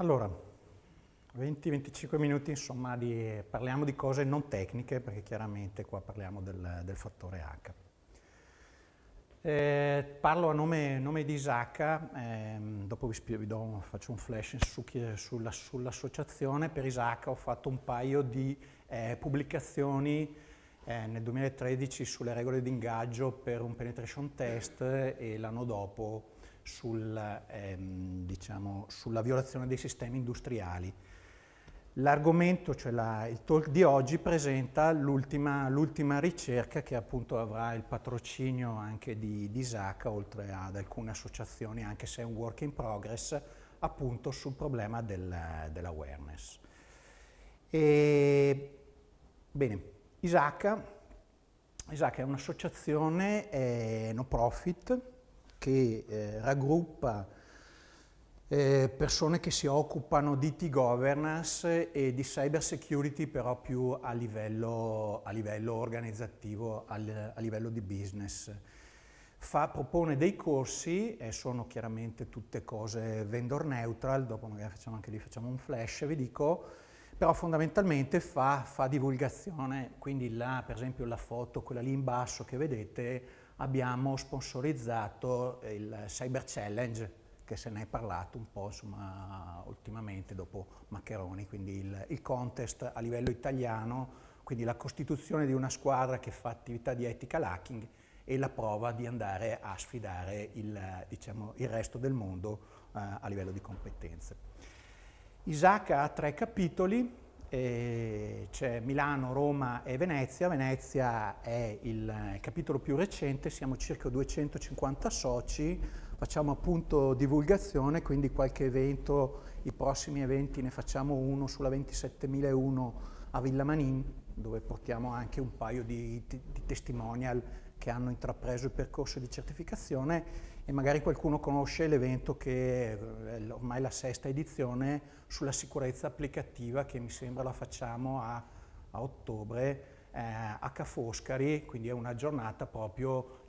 Allora, 20-25 minuti, insomma, di, parliamo di cose non tecniche, perché chiaramente qua parliamo del, del fattore H. Eh, parlo a nome, nome di Isacca, eh, dopo vi, vi do, faccio un flash su sulla, sull'associazione. Per Isacca ho fatto un paio di eh, pubblicazioni eh, nel 2013 sulle regole di ingaggio per un penetration test e l'anno dopo sul, ehm, diciamo, sulla violazione dei sistemi industriali. L'argomento, cioè la, il talk di oggi, presenta l'ultima ricerca che appunto avrà il patrocinio anche di, di SACA, oltre ad alcune associazioni, anche se è un work in progress, appunto sul problema del, dell'awareness. Bene, Isaaca, Isaaca è un'associazione no profit che eh, raggruppa eh, persone che si occupano di T-governance e di cyber security però più a livello, a livello organizzativo, al, a livello di business. Fa, propone dei corsi, e sono chiaramente tutte cose vendor neutral, dopo magari facciamo anche lì facciamo un flash, vi dico, però fondamentalmente fa, fa divulgazione, quindi là per esempio la foto, quella lì in basso che vedete, abbiamo sponsorizzato il Cyber Challenge, che se ne è parlato un po' insomma, ultimamente dopo Maccheroni, quindi il, il contest a livello italiano, quindi la costituzione di una squadra che fa attività di ethical hacking e la prova di andare a sfidare il, diciamo, il resto del mondo eh, a livello di competenze. Isaac ha tre capitoli, eh, c'è Milano, Roma e Venezia. Venezia è il eh, capitolo più recente, siamo circa 250 soci, facciamo appunto divulgazione, quindi qualche evento, i prossimi eventi ne facciamo uno sulla 27001 a Villa Manin, dove portiamo anche un paio di, di, di testimonial che hanno intrapreso il percorso di certificazione e magari qualcuno conosce l'evento che è ormai la sesta edizione sulla sicurezza applicativa che mi sembra la facciamo a, a ottobre eh, a Ca' Foscari, quindi è una giornata proprio,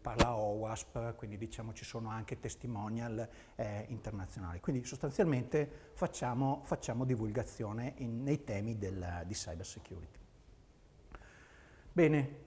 parla OWASP, quindi diciamo ci sono anche testimonial eh, internazionali. Quindi sostanzialmente facciamo, facciamo divulgazione in, nei temi del, di cyber security. Bene,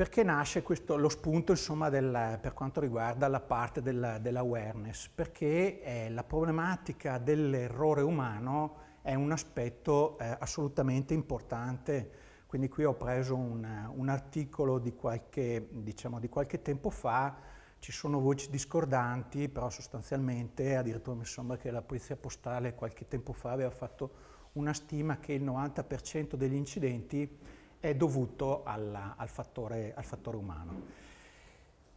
perché nasce questo, lo spunto insomma, del, per quanto riguarda la parte del, dell'awareness, perché eh, la problematica dell'errore umano è un aspetto eh, assolutamente importante. Quindi qui ho preso un, un articolo di qualche, diciamo, di qualche, tempo fa, ci sono voci discordanti, però sostanzialmente addirittura mi sembra che la Polizia Postale qualche tempo fa aveva fatto una stima che il 90% degli incidenti è dovuto alla, al, fattore, al, fattore, umano.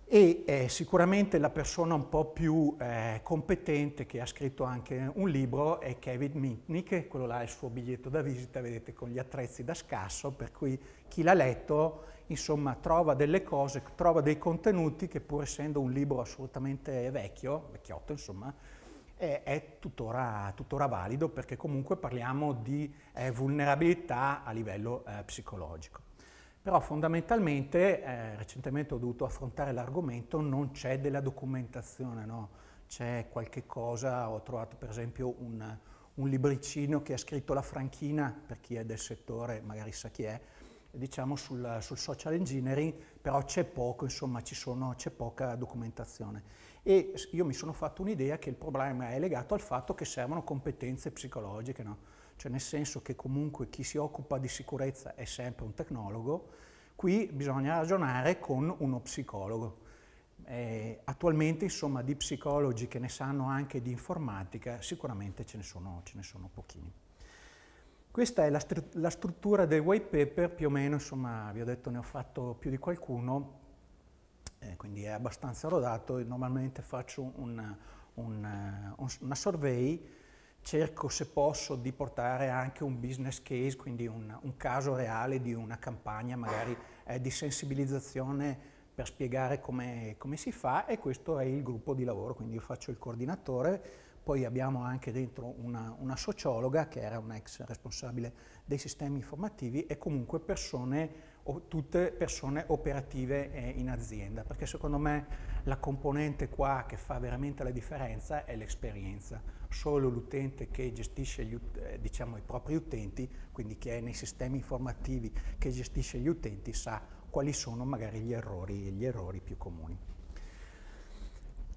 E eh, sicuramente la persona un po' più eh, competente che ha scritto anche un libro è Kevin Mitnick, quello là è il suo biglietto da visita, vedete, con gli attrezzi da scasso, per cui chi l'ha letto, insomma, trova delle cose, trova dei contenuti che pur essendo un libro assolutamente vecchio, vecchiotto, insomma, è tuttora, tuttora, valido perché comunque parliamo di eh, vulnerabilità a livello eh, psicologico. Però fondamentalmente, eh, recentemente ho dovuto affrontare l'argomento, non c'è della documentazione, no? c'è qualche cosa, ho trovato per esempio un, un, libricino che ha scritto la Franchina, per chi è del settore magari sa chi è, diciamo sul, sul social engineering, però c'è poco, insomma c'è poca documentazione. E io mi sono fatto un'idea che il problema è legato al fatto che servono competenze psicologiche, no? cioè nel senso che comunque chi si occupa di sicurezza è sempre un tecnologo, qui bisogna ragionare con uno psicologo. Eh, attualmente insomma di psicologi che ne sanno anche di informatica sicuramente ce ne sono, ce ne sono pochini. Questa è la, str la struttura del white paper, più o meno, insomma, vi ho detto ne ho fatto più di qualcuno, eh, quindi è abbastanza rodato, normalmente faccio un, un, un, una survey, cerco se posso di portare anche un business case, quindi un, caso reale di una campagna magari eh, di sensibilizzazione per spiegare come, come si fa e questo è il gruppo di lavoro, quindi io faccio il coordinatore, poi abbiamo anche dentro una, una sociologa che era un ex responsabile dei sistemi informativi e comunque persone o tutte persone operative eh, in azienda, perché secondo me la componente qua che fa veramente la differenza è l'esperienza. Solo l'utente che gestisce gli, eh, diciamo, i propri utenti, quindi che è nei sistemi informativi che gestisce gli utenti, sa quali sono magari gli errori, gli errori più comuni.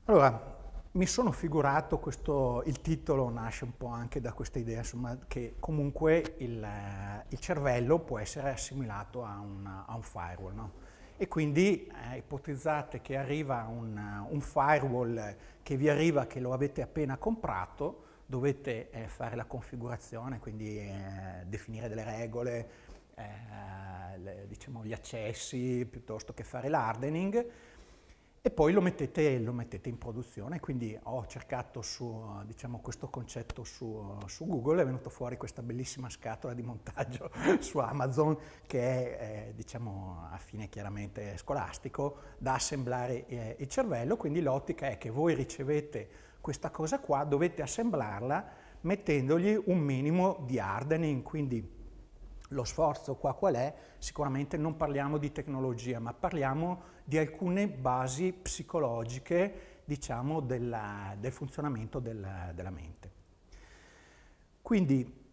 Allora, mi sono figurato, questo, il titolo nasce un po' anche da questa idea, insomma, che comunque il, eh, il, cervello può essere assimilato a un, a un firewall, no? E quindi eh, ipotizzate che arriva un, un, firewall che vi arriva, che lo avete appena comprato, dovete eh, fare la configurazione, quindi eh, definire delle regole, eh, le, diciamo, gli accessi, piuttosto che fare l'hardening, e poi lo mettete, lo mettete, in produzione. Quindi ho cercato su, diciamo, questo concetto su, su, Google, è venuta fuori questa bellissima scatola di montaggio su Amazon che è eh, diciamo, a fine chiaramente scolastico, da assemblare eh, il cervello, quindi l'ottica è che voi ricevete questa cosa qua, dovete assemblarla mettendogli un minimo di hardening, quindi lo sforzo qua qual è, sicuramente non parliamo di tecnologia, ma parliamo di alcune basi psicologiche, diciamo, della, del funzionamento della, della mente. Quindi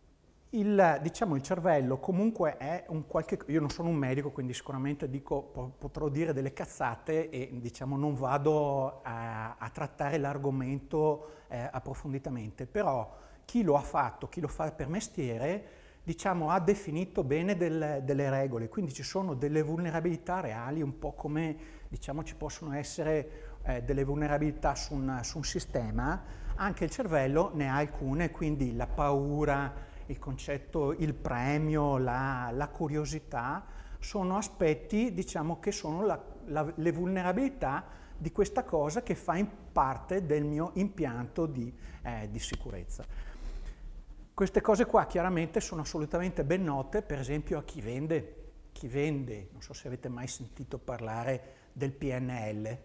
il, diciamo, il, cervello comunque è un qualche... Io non sono un medico, quindi sicuramente dico, potrò dire delle cazzate e diciamo, non vado a, a trattare l'argomento eh, approfonditamente, però chi lo ha fatto, chi lo fa per mestiere, diciamo, ha definito bene delle, delle, regole, quindi ci sono delle vulnerabilità reali, un po' come diciamo, ci possono essere eh, delle vulnerabilità su un, su un sistema, anche il cervello ne ha alcune, quindi la paura, il concetto, il premio, la, la curiosità, sono aspetti diciamo, che sono la, la, le vulnerabilità di questa cosa che fa parte del mio impianto di, eh, di sicurezza. Queste cose qua chiaramente sono assolutamente ben note, per esempio a chi vende. Chi vende, non so se avete mai sentito parlare del PNL,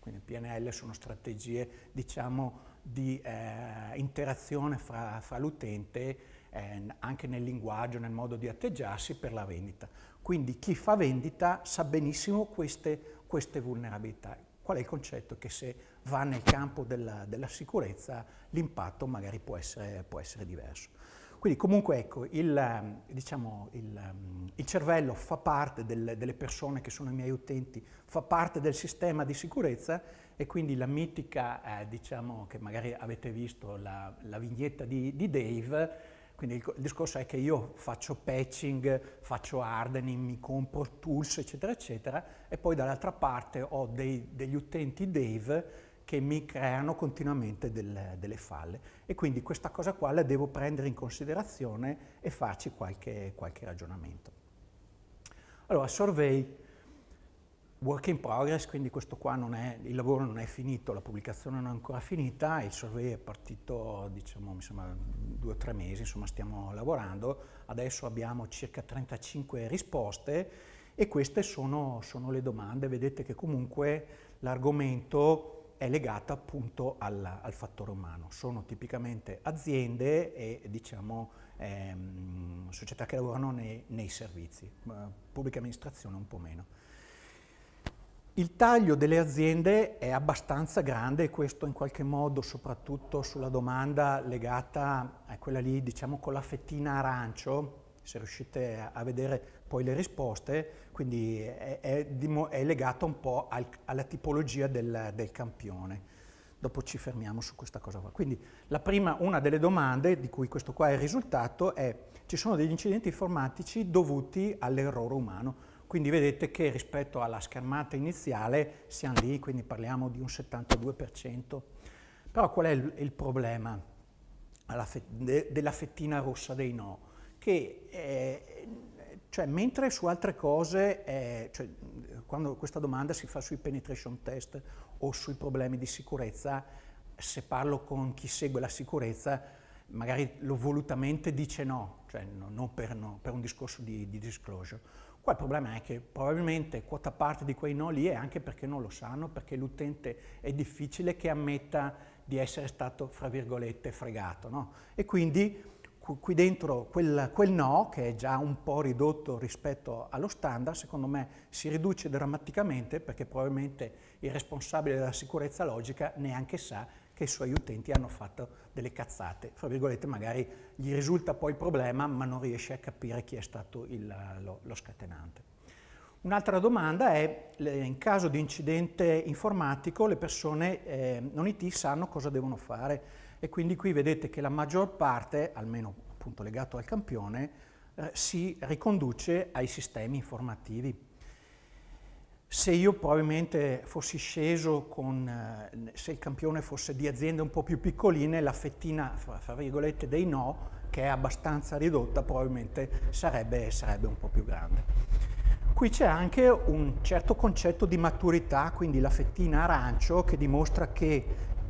quindi PNL sono strategie, diciamo, di eh, interazione fra, fra l'utente eh, anche nel linguaggio, nel modo di atteggiarsi per la vendita. Quindi chi fa vendita sa benissimo queste, queste vulnerabilità. Qual è il concetto? Che se va nel campo della, della sicurezza, l'impatto magari può essere, può essere, diverso. Quindi comunque ecco, il, diciamo, il, il cervello fa parte del, delle persone che sono i miei utenti, fa parte del sistema di sicurezza e quindi la mitica, eh, diciamo, che magari avete visto, la, la vignetta di, di Dave, quindi il, il, discorso è che io faccio patching, faccio hardening, mi compro tools, eccetera, eccetera, e poi dall'altra parte ho dei, degli utenti Dave che mi creano continuamente del, delle falle e quindi questa cosa qua la devo prendere in considerazione e farci qualche, qualche ragionamento. Allora, survey, work in progress, quindi questo qua non è, il lavoro non è finito, la pubblicazione non è ancora finita, il survey è partito, diciamo, mi due o tre mesi, insomma stiamo lavorando, adesso abbiamo circa 35 risposte e queste sono, sono le domande, vedete che comunque l'argomento è legata appunto al, al fattore umano. Sono tipicamente aziende e diciamo ehm, società che lavorano nei, nei servizi, pubblica amministrazione un po' meno. Il taglio delle aziende è abbastanza grande e questo in qualche modo soprattutto sulla domanda legata a quella lì, diciamo con la fettina arancio, se riuscite a vedere poi le risposte, quindi è, è, è legata un po' al, alla tipologia del, del, campione. Dopo ci fermiamo su questa cosa qua. Quindi prima, una delle domande di cui questo qua è il risultato è ci sono degli incidenti informatici dovuti all'errore umano. Quindi vedete che rispetto alla schermata iniziale siamo lì, quindi parliamo di un 72%. Però qual è il, il problema? della fettina rossa dei no, che eh, cioè, mentre su altre cose, eh, cioè, quando questa domanda si fa sui penetration test o sui problemi di sicurezza, se parlo con chi segue la sicurezza, magari lo volutamente dice no, cioè no, no, per, no per, un discorso di, di, disclosure. Qua il problema è che probabilmente quota parte di quei no lì è anche perché non lo sanno, perché l'utente è difficile che ammetta di essere stato, fra virgolette, fregato. No? E quindi qui dentro quel, quel, no, che è già un po' ridotto rispetto allo standard, secondo me si riduce drammaticamente perché probabilmente il responsabile della sicurezza logica neanche sa che i suoi utenti hanno fatto delle cazzate. Fra virgolette, magari gli risulta poi il problema, ma non riesce a capire chi è stato il, lo, lo scatenante. Un'altra domanda è, in caso di incidente informatico, le persone eh, non IT sanno cosa devono fare e quindi qui vedete che la maggior parte, almeno appunto legato al campione, eh, si riconduce ai sistemi informativi. Se io probabilmente fossi sceso con, eh, se il campione fosse di aziende un po' più piccoline, la fettina, fra, fra virgolette, dei no, che è abbastanza ridotta, probabilmente sarebbe, sarebbe un po' più grande. Qui c'è anche un certo concetto di maturità, quindi la fettina arancio, che dimostra che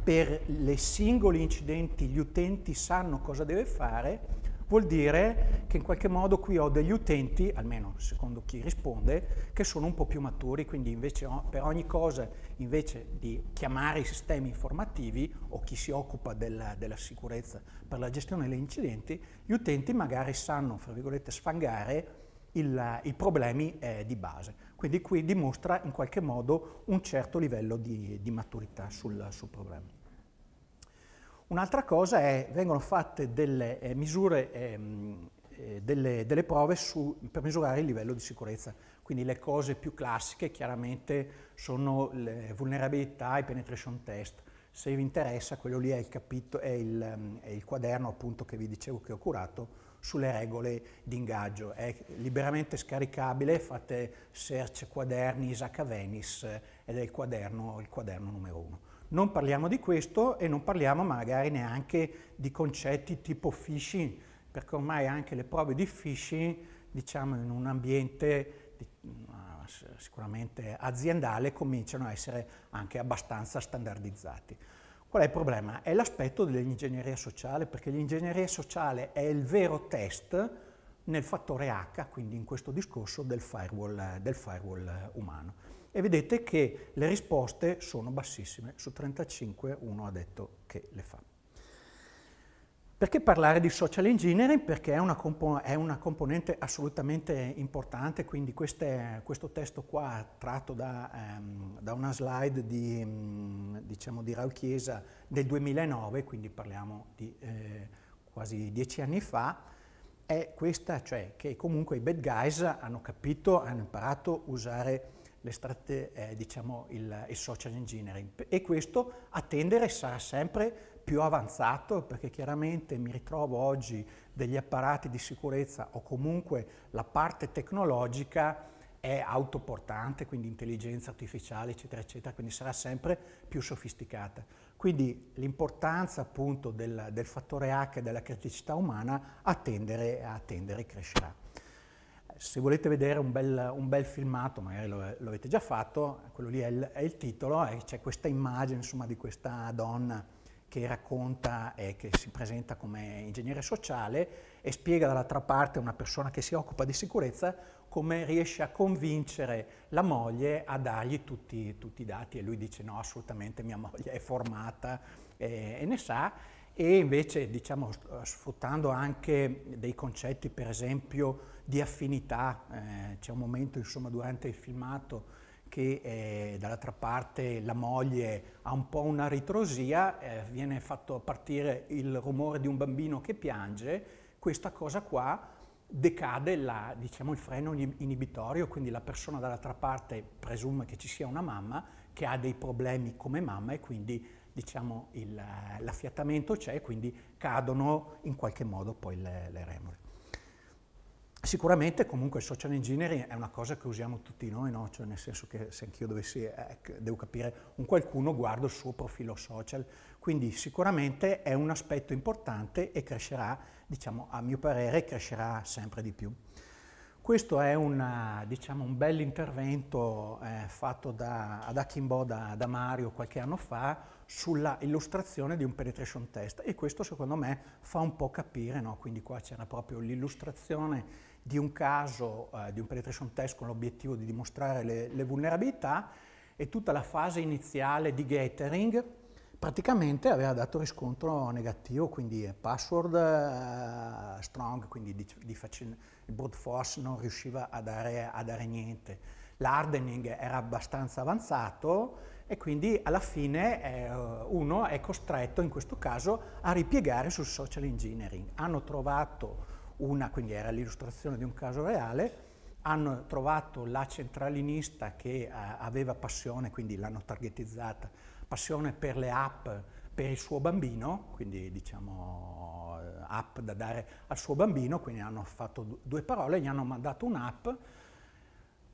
per i singoli incidenti gli utenti sanno cosa deve fare, vuol dire che in qualche modo qui ho degli utenti, almeno secondo chi risponde, che sono un po' più maturi, quindi invece, per ogni cosa invece di chiamare i sistemi informativi o chi si occupa della, della sicurezza per la gestione degli incidenti, gli utenti magari sanno, fra virgolette, sfangare il, i problemi eh, di base. Quindi qui dimostra in qualche modo un certo livello di, di maturità sul, sul problema. Un'altra cosa è, vengono fatte delle eh, misure, ehm, eh, delle, delle, prove su, per misurare il livello di sicurezza. Quindi le cose più classiche chiaramente sono le vulnerabilità e i penetration test. Se vi interessa, quello lì è il, capito, è il, è il quaderno appunto che vi dicevo che ho curato, sulle regole di ingaggio. È liberamente scaricabile, fate search quaderni Isaac Avenis ed è il quaderno, il quaderno numero uno. Non parliamo di questo e non parliamo magari neanche di concetti tipo phishing, perché ormai anche le prove di phishing, diciamo in un ambiente di, ah, sicuramente aziendale, cominciano a essere anche abbastanza standardizzati. Qual è il problema? È l'aspetto dell'ingegneria sociale, perché l'ingegneria sociale è il vero test nel fattore H, quindi in questo discorso del firewall, del firewall umano. E vedete che le risposte sono bassissime, su 35 uno ha detto che le fa. Perché parlare di social engineering? Perché è una, compo è una componente assolutamente importante, quindi queste, questo testo qua tratto da, ehm, da una slide di, mh, mm, diciamo di Raul Chiesa del 2009, quindi parliamo di eh, quasi dieci anni fa, è questa, cioè che comunque i bad guys hanno capito, hanno imparato a usare eh, diciamo il, il social engineering e questo a tendere sarà sempre più avanzato perché chiaramente mi ritrovo oggi degli apparati di sicurezza o comunque la parte tecnologica è autoportante, quindi intelligenza artificiale, eccetera, eccetera, quindi sarà sempre più sofisticata. Quindi l'importanza appunto del, del fattore H e della criticità umana a tendere, a tendere crescerà. Se volete vedere un bel, un bel filmato, magari lo, lo, avete già fatto, quello lì è il, è il titolo, e c'è questa immagine insomma di questa donna che racconta e che si presenta come ingegnere sociale e spiega dall'altra parte una persona che si occupa di sicurezza come riesce a convincere la moglie a dargli tutti, tutti i dati e lui dice no assolutamente mia moglie è formata eh, e ne sa e invece diciamo sfruttando anche dei concetti per esempio di affinità, eh, c'è un momento insomma durante il filmato che eh, dall'altra parte la moglie ha un po' una ritrosia, eh, viene fatto partire il rumore di un bambino che piange, questa cosa qua decade la, diciamo, il freno inibitorio, quindi la persona dall'altra parte presume che ci sia una mamma che ha dei problemi come mamma e quindi diciamo, eh, l'affiatamento c'è e quindi cadono in qualche modo poi le, le remore. Sicuramente comunque il social engineering è una cosa che usiamo tutti noi, no? cioè, nel senso che se anch'io dovessi, eh, eh devo capire un qualcuno, guardo il suo profilo social, quindi sicuramente è un aspetto importante e crescerà, diciamo, a mio parere, crescerà sempre di più. Questo è una, diciamo, un bel intervento eh, fatto da, ad Akimbo da, da, Mario qualche anno fa sulla illustrazione di un penetration test e questo secondo me fa un po' capire, no? quindi qua c'era proprio l'illustrazione di un caso, eh, di un penetration test con l'obiettivo di dimostrare le, le vulnerabilità e tutta la fase iniziale di gathering praticamente aveva dato riscontro negativo, quindi password uh, strong, quindi di, di facil- il brute force non riusciva a dare, a dare niente. L'hardening era abbastanza avanzato e quindi alla fine eh, uno è costretto in questo caso a ripiegare sul social engineering. Hanno trovato una, quindi era l'illustrazione di un caso reale, hanno trovato la centralinista che a, eh, aveva passione, quindi l'hanno targetizzata, passione per le app per il suo bambino, quindi diciamo eh, app da dare al suo bambino, quindi hanno fatto due parole, gli hanno mandato un'app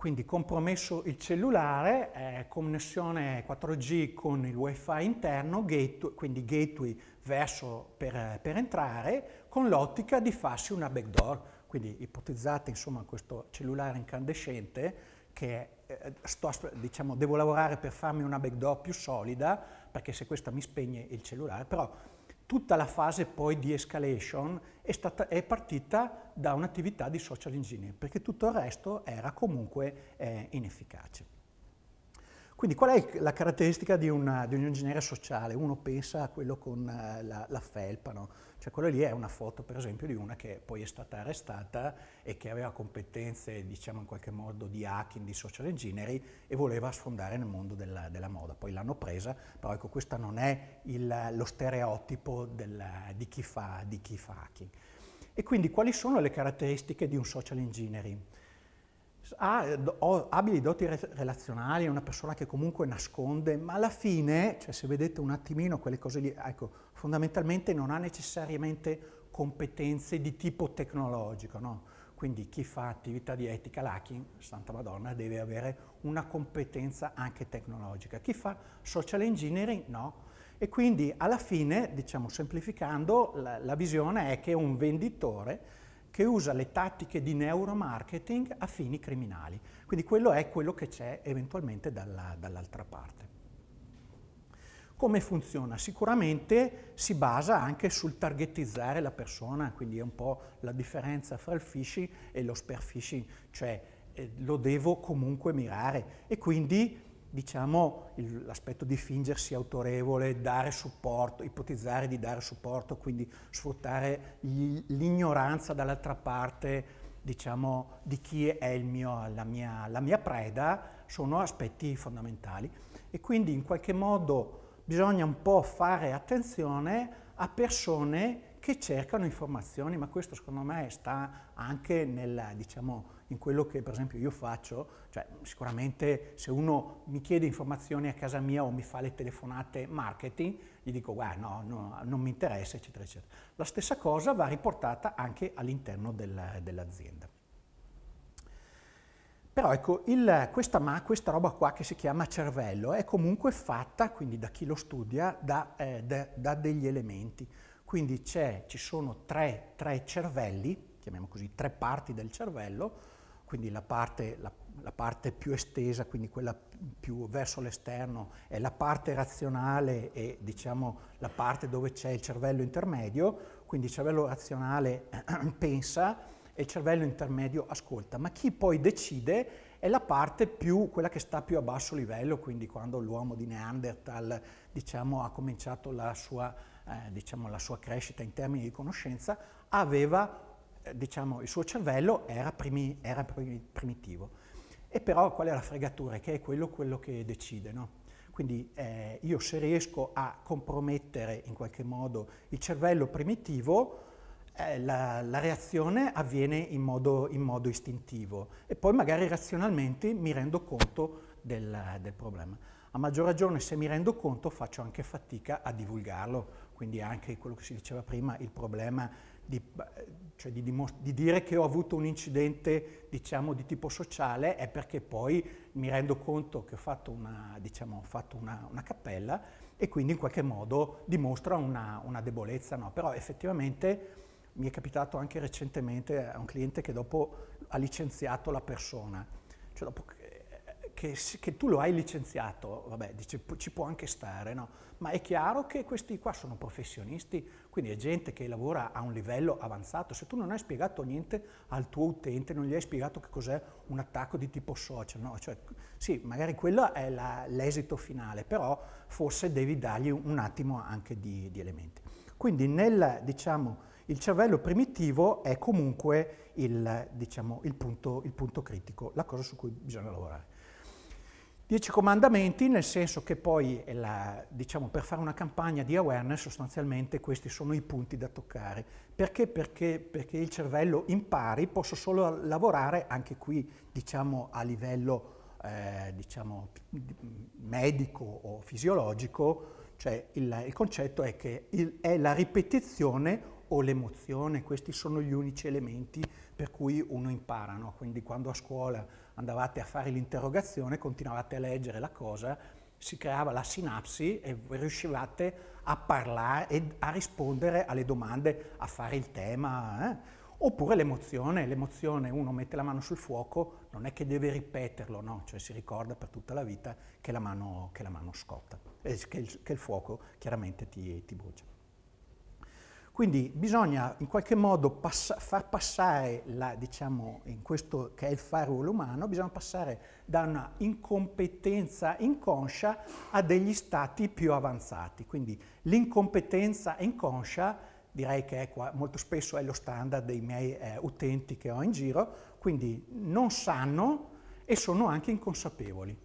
quindi compromesso il cellulare, eh, connessione 4G con il wifi interno, gate, quindi gateway verso per, per entrare, con l'ottica di farsi una backdoor. Quindi ipotizzate insomma questo cellulare incandescente che eh, sto, diciamo, devo lavorare per farmi una backdoor più solida, perché se questa mi spegne il cellulare, però Tutta la fase poi di escalation è, stata, è partita da un'attività di social engineering, perché tutto il resto era comunque eh, inefficace. Quindi qual è la caratteristica di, una, di un ingegnere sociale? Uno pensa a quello con eh, la, la felpa, no? cioè quello lì è una foto per esempio di una che poi è stata arrestata e che aveva competenze diciamo in qualche modo di hacking, di social engineering e voleva sfondare nel mondo della, della moda, poi l'hanno presa, però ecco questo non è il, lo stereotipo della, di, chi fa, di chi fa hacking. E quindi quali sono le caratteristiche di un social engineering? ha do, abili doti re, relazionali, è una persona che comunque nasconde, ma alla fine, cioè se vedete un attimino quelle cose lì, ecco, fondamentalmente non ha necessariamente competenze di tipo tecnologico, no? Quindi chi fa attività di etica hacking, Santa Madonna, deve avere una competenza anche tecnologica. Chi fa social engineering, no. E quindi alla fine, diciamo semplificando, la, la visione è che un venditore che usa le tattiche di neuromarketing a fini criminali. Quindi quello è quello che c'è eventualmente dalla, dall'altra parte. Come funziona? Sicuramente si basa anche sul targetizzare la persona, quindi è un po' la differenza fra il phishing e lo spear phishing, cioè eh, lo devo comunque mirare e quindi diciamo, l'aspetto di fingersi autorevole, dare supporto, ipotizzare di dare supporto, quindi sfruttare l'ignoranza dall'altra parte diciamo, di chi è mio, la, mia, la mia preda, sono aspetti fondamentali. E quindi in qualche modo bisogna un po' fare attenzione a persone che cercano informazioni, ma questo secondo me sta anche nella, diciamo, in quello che per esempio io faccio, cioè sicuramente se uno mi chiede informazioni a casa mia o mi fa le telefonate marketing, gli dico guarda no, no non mi interessa eccetera eccetera. La stessa cosa va riportata anche all'interno del, dell'azienda. Però ecco, il, questa, ma, questa, roba qua che si chiama cervello è comunque fatta, quindi da chi lo studia, da, eh, da, da degli elementi. Quindi ci sono tre, tre cervelli, chiamiamo così, tre parti del cervello, quindi la parte, la, la parte, più estesa, quindi quella più verso l'esterno, è la parte razionale e diciamo la parte dove c'è il cervello intermedio, quindi il cervello razionale pensa e il cervello intermedio ascolta, ma chi poi decide è la parte più, quella che sta più a basso livello, quindi quando l'uomo di Neanderthal diciamo, ha cominciato la sua, eh, diciamo, la sua crescita in termini di conoscenza, aveva diciamo, il suo cervello era, primi, era, primitivo. E però qual è la fregatura? Che è quello, quello che decide, no? Quindi eh, io se riesco a compromettere in qualche modo il cervello primitivo, eh, la, la, reazione avviene in modo, in modo, istintivo e poi magari razionalmente mi rendo conto del, del, problema. A maggior ragione se mi rendo conto faccio anche fatica a divulgarlo, quindi anche quello che si diceva prima, il problema di, cioè di, di, dire che ho avuto un incidente diciamo, di tipo sociale è perché poi mi rendo conto che ho fatto una, diciamo, ho fatto una, una cappella e quindi in qualche modo dimostra una, una debolezza. No? Però effettivamente mi è capitato anche recentemente a un cliente che dopo ha licenziato la persona. Cioè dopo che, che tu lo hai licenziato, vabbè, dice, ci può anche stare, no? ma è chiaro che questi qua sono professionisti, quindi è gente che lavora a un livello avanzato. Se tu non hai spiegato niente al tuo utente, non gli hai spiegato che cos'è un attacco di tipo social, no? cioè, sì, magari quello è l'esito finale, però forse devi dargli un attimo anche di, di elementi. Quindi nel, diciamo, il cervello primitivo è comunque il, diciamo, il, punto, il punto critico, la cosa su cui bisogna lavorare. Dieci comandamenti nel senso che poi, la, diciamo, per fare una campagna di awareness sostanzialmente questi sono i punti da toccare. Perché? Perché, perché il cervello impari, posso solo lavorare anche qui diciamo, a livello eh, diciamo, medico o fisiologico, cioè il, il concetto è che il, è la ripetizione o l'emozione, questi sono gli unici elementi per cui uno impara, no? quindi quando a scuola andavate a fare l'interrogazione, continuavate a leggere la cosa, si creava la sinapsi e riuscivate a parlare e a rispondere alle domande, a fare il tema. Eh? Oppure l'emozione, l'emozione uno mette la mano sul fuoco, non è che deve ripeterlo, no, cioè si ricorda per tutta la vita che la mano, che la mano scotta, che il, che il fuoco chiaramente ti, ti brucia. Quindi bisogna in qualche modo pass far passare, la, diciamo, in questo che è il farolo umano, bisogna passare da una incompetenza inconscia a degli stati più avanzati. Quindi l'incompetenza inconscia direi che è qua, molto spesso è lo standard dei miei eh, utenti che ho in giro, quindi non sanno e sono anche inconsapevoli.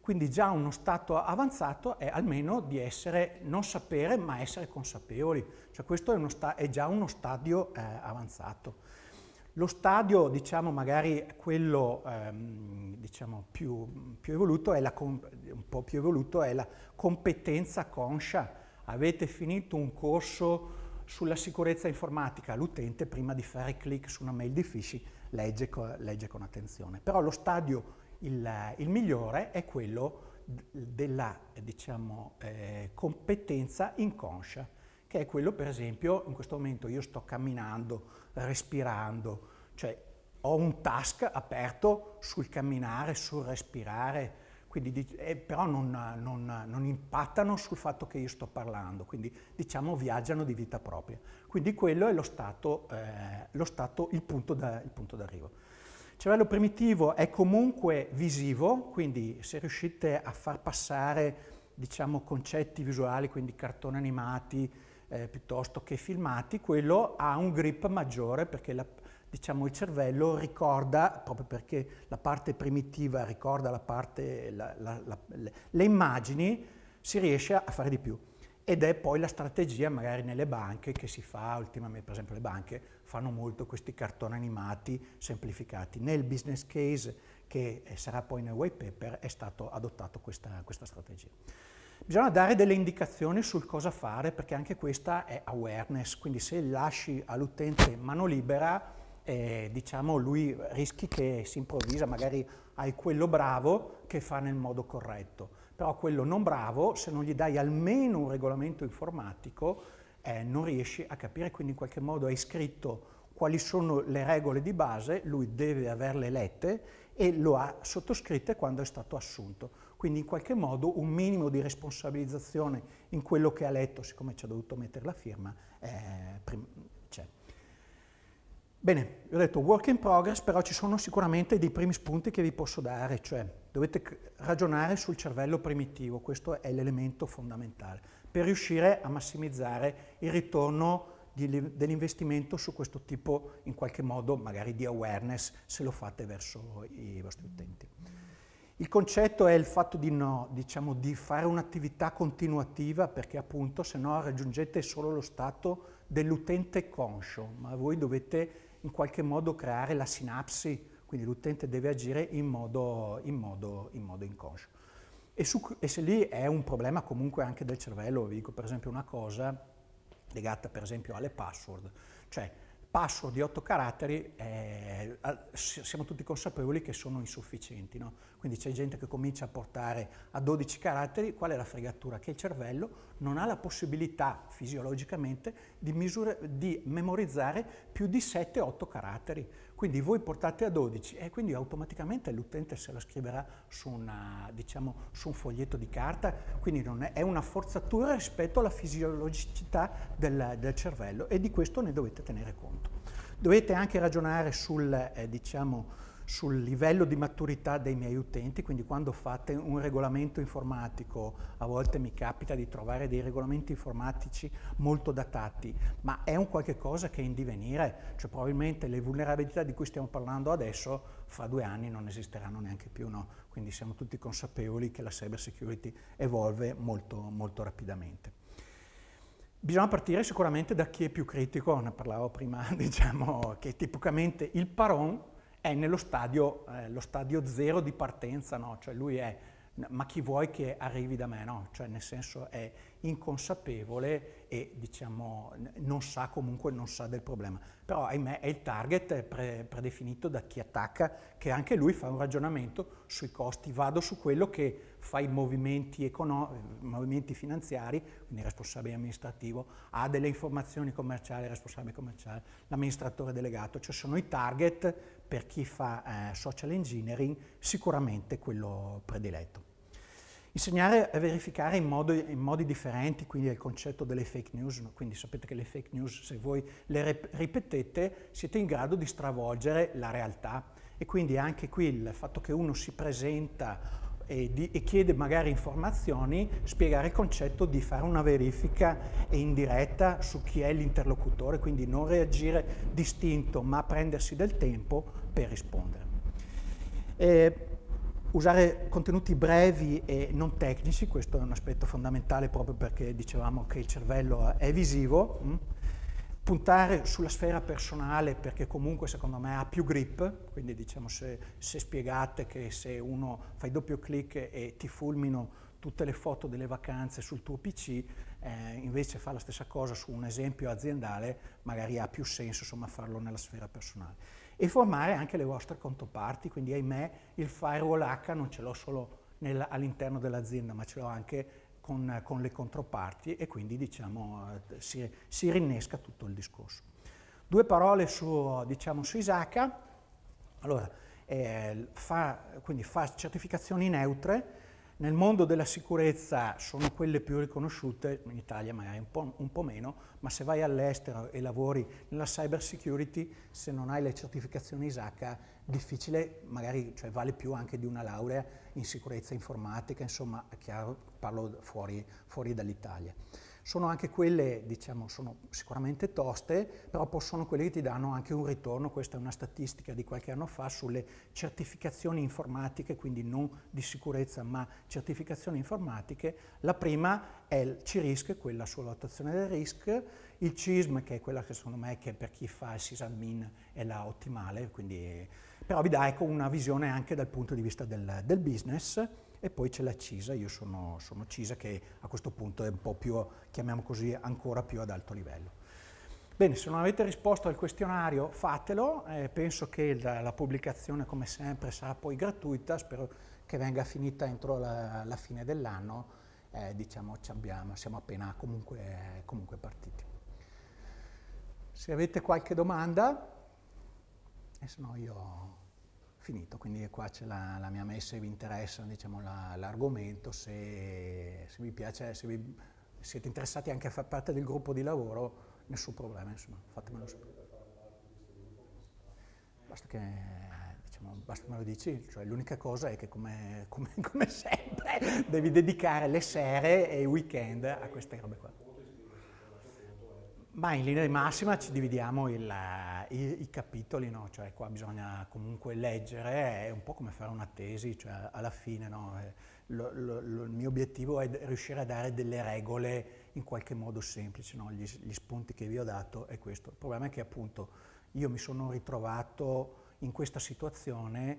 Quindi già uno stato avanzato è almeno di essere non sapere ma essere consapevoli, cioè questo è, è già uno stadio eh, avanzato. Lo stadio, diciamo magari quello ehm, diciamo più, più, evoluto, è la, un po' più evoluto, è la competenza conscia. Avete finito un corso sulla sicurezza informatica, l'utente prima di fare clic su una mail di phishing legge, legge con attenzione. Però lo stadio il, il migliore è quello della diciamo, eh, competenza inconscia, che è quello per esempio, in questo momento io sto camminando, respirando, cioè ho un task aperto sul camminare, sul respirare, quindi, eh, però non, non, non, impattano sul fatto che io sto parlando, quindi diciamo viaggiano di vita propria. Quindi quello è lo stato, eh, lo stato il punto d'arrivo. Il cervello primitivo è comunque visivo, quindi se riuscite a far passare diciamo, concetti visuali, quindi cartoni animati eh, piuttosto che filmati, quello ha un grip maggiore perché la, diciamo, il cervello ricorda, proprio perché la parte primitiva ricorda la parte, la, la, le immagini, si riesce a fare di più ed è poi la strategia magari nelle banche che si fa, ultimamente per esempio le banche fanno molto questi cartoni animati semplificati. Nel business case che sarà poi nel white paper è stato adottato questa, questa strategia. Bisogna dare delle indicazioni sul cosa fare perché anche questa è awareness, quindi se lasci all'utente mano libera eh, diciamo lui rischi che si improvvisa, magari hai quello bravo che fa nel modo corretto però quello non bravo, se non gli dai almeno un regolamento informatico, eh, non riesci a capire, quindi in qualche modo hai scritto quali sono le regole di base, lui deve averle lette e lo ha sottoscritte quando è stato assunto. Quindi in qualche modo un minimo di responsabilizzazione in quello che ha letto, siccome ci ha dovuto mettere la firma, eh, Bene, ho detto work in progress, però ci sono sicuramente dei primi spunti che vi posso dare, cioè dovete ragionare sul cervello primitivo, questo è l'elemento fondamentale, per riuscire a massimizzare il ritorno dell'investimento su questo tipo, in qualche modo, magari di awareness, se lo fate verso i vostri utenti. Il concetto è il fatto di, no, diciamo, di fare un'attività continuativa perché appunto se no raggiungete solo lo stato dell'utente conscio, ma voi dovete in qualche modo creare la sinapsi, quindi l'utente deve agire in modo, in modo, in modo inconscio. E, su, e, se lì è un problema comunque anche del cervello, vi dico per esempio una cosa legata per esempio alle password, cioè password di otto caratteri, eh, siamo tutti consapevoli che sono insufficienti, no? quindi c'è gente che comincia a portare a 12 caratteri, qual è la fregatura? Che il cervello non ha la possibilità fisiologicamente di, misura, di memorizzare più di 7-8 caratteri, quindi voi portate a 12 e quindi automaticamente l'utente se la scriverà su, una, diciamo, su, un foglietto di carta, quindi è, è, una forzatura rispetto alla fisiologicità del, del, cervello e di questo ne dovete tenere conto. Dovete anche ragionare sul, eh, diciamo, sul livello di maturità dei miei utenti, quindi quando fate un regolamento informatico, a volte mi capita di trovare dei regolamenti informatici molto datati, ma è un qualche cosa che è in divenire, cioè probabilmente le vulnerabilità di cui stiamo parlando adesso fra due anni non esisteranno neanche più, no? quindi siamo tutti consapevoli che la cyber security evolve molto, molto rapidamente. Bisogna partire sicuramente da chi è più critico, ne parlavo prima, diciamo che tipicamente il paron è nello stadio, eh, stadio zero di partenza, no? cioè lui è ma chi vuoi che arrivi da me, no? Cioè nel senso è inconsapevole e diciamo non sa comunque, non sa del problema. Però ahimè è il target pre predefinito da chi attacca che anche lui fa un ragionamento sui costi, vado su quello che fa i movimenti, movimenti finanziari, quindi il responsabile amministrativo, ha delle informazioni commerciali, responsabile commerciale, l'amministratore delegato, cioè sono i target per chi fa eh, social engineering sicuramente quello prediletto. Insegnare a verificare in modi, in modi differenti, quindi il concetto delle fake news, quindi sapete che le fake news se voi le ripetete siete in grado di stravolgere la realtà e quindi anche qui il fatto che uno si presenta e, di, e, chiede magari informazioni, spiegare il concetto di fare una verifica in diretta su chi è l'interlocutore, quindi non reagire distinto ma prendersi del tempo per rispondere. E eh, usare contenuti brevi e non tecnici, questo è un aspetto fondamentale proprio perché dicevamo che il cervello è visivo, mm. puntare sulla sfera personale perché comunque secondo me ha più grip, quindi diciamo se, se spiegate che se uno fai doppio clic e ti fulmino tutte le foto delle vacanze sul tuo PC, eh, invece fa la stessa cosa su un esempio aziendale, magari ha più senso insomma, farlo nella sfera personale e formare anche le vostre controparti, quindi ahimè il firewall H non ce l'ho solo all'interno dell'azienda, ma ce l'ho anche con, con, le controparti e quindi diciamo, eh, si, si, rinnesca tutto il discorso. Due parole su, diciamo, su Isaka, allora, eh, fa, quindi fa certificazioni neutre, nel mondo della sicurezza sono quelle più riconosciute, in Italia magari un po', un po meno, ma se vai all'estero e lavori nella cyber security, se non hai le certificazioni ISACA, difficile, magari cioè, vale più anche di una laurea in sicurezza informatica, insomma, chiaro, parlo fuori, fuori dall'Italia sono anche quelle, diciamo, sono sicuramente toste, però sono quelle che ti danno anche un ritorno, questa è una statistica di qualche anno fa, sulle certificazioni informatiche, quindi non di sicurezza ma certificazioni informatiche. La prima è il CRISC, quella sulla valutazione del RISC, il CISM che è quella che secondo me che per chi fa il sysadmin è la ottimale, quindi, però vi dà ecco, una visione anche dal punto di vista del, del business e poi c'è la Cisa, io sono, sono Cisa che a questo punto è un po' più, chiamiamo così, ancora più ad alto livello. Bene, se non avete risposto al questionario fatelo, eh, penso che la, la, pubblicazione come sempre sarà poi gratuita, spero che venga finita entro la, la fine dell'anno, eh, diciamo abbiamo, siamo appena comunque, comunque partiti. Se avete qualche domanda, e eh, se no io finito, quindi qua c'è la, la, mia messa e vi interessa diciamo, l'argomento, se, se, vi piace, se vi, siete interessati anche a far parte del gruppo di lavoro, nessun problema, insomma, fatemelo sapere. Basta che diciamo, basta me lo dici, cioè, l'unica cosa è che come, come, come sempre devi dedicare le sere e i weekend a queste robe qua. Ma in linea di massima ci dividiamo il, eh, i, i, capitoli, no? cioè qua bisogna comunque leggere, è un po' come fare una tesi, cioè alla fine no? Eh, lo, lo, lo, il mio obiettivo è riuscire a dare delle regole in qualche modo semplici, no? gli, gli, spunti che vi ho dato è questo. Il problema è che appunto io mi sono ritrovato in questa situazione,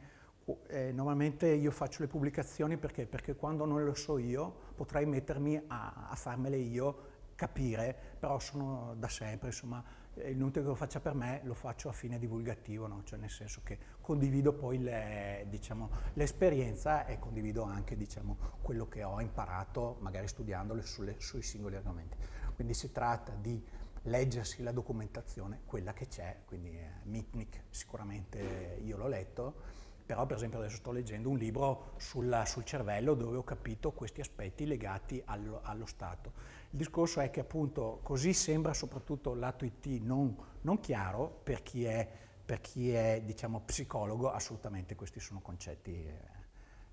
eh, normalmente io faccio le pubblicazioni perché? perché? quando non lo so io potrei mettermi a, a farmele io capire, però sono da sempre, insomma, è eh, inutile che lo faccia per me, lo faccio a fine divulgativo, no? cioè nel senso che condivido poi le, diciamo, l'esperienza e condivido anche diciamo, quello che ho imparato, magari studiandole sulle, sui singoli argomenti. Quindi si tratta di leggersi la documentazione, quella che c'è, quindi eh, Mitnick sicuramente io l'ho letto, però per esempio adesso sto leggendo un libro sulla, sul cervello dove ho capito questi aspetti legati allo, allo Stato il discorso è che appunto così sembra soprattutto lato IT non, non chiaro per chi è, per chi è diciamo, psicologo, assolutamente questi sono concetti eh,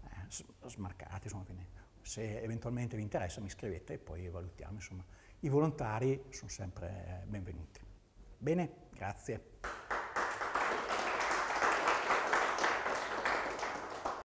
eh smarcati, insomma, quindi se eventualmente vi interessa mi scrivete e poi valutiamo, insomma. I volontari sono sempre eh, benvenuti. Bene, grazie.